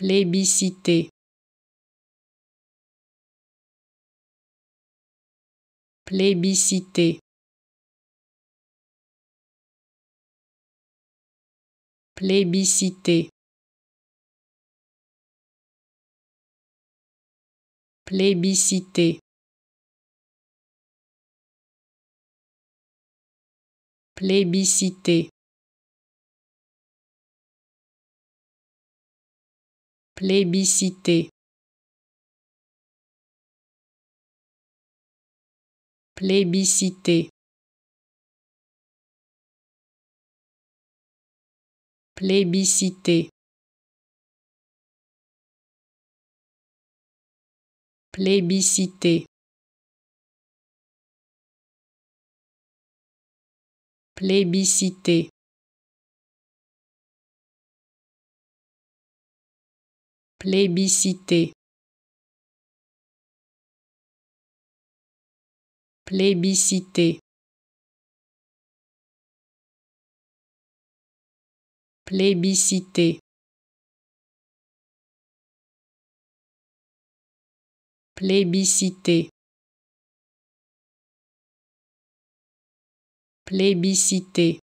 plébiscité, plébiscité, plébiscité, plébiscité. plébiscité. plébiscité, plébiscité, plébiscité, plébiscité, plébiscité. plébiscité, plébiscité, plébiscité, plébiscité, plébiscité.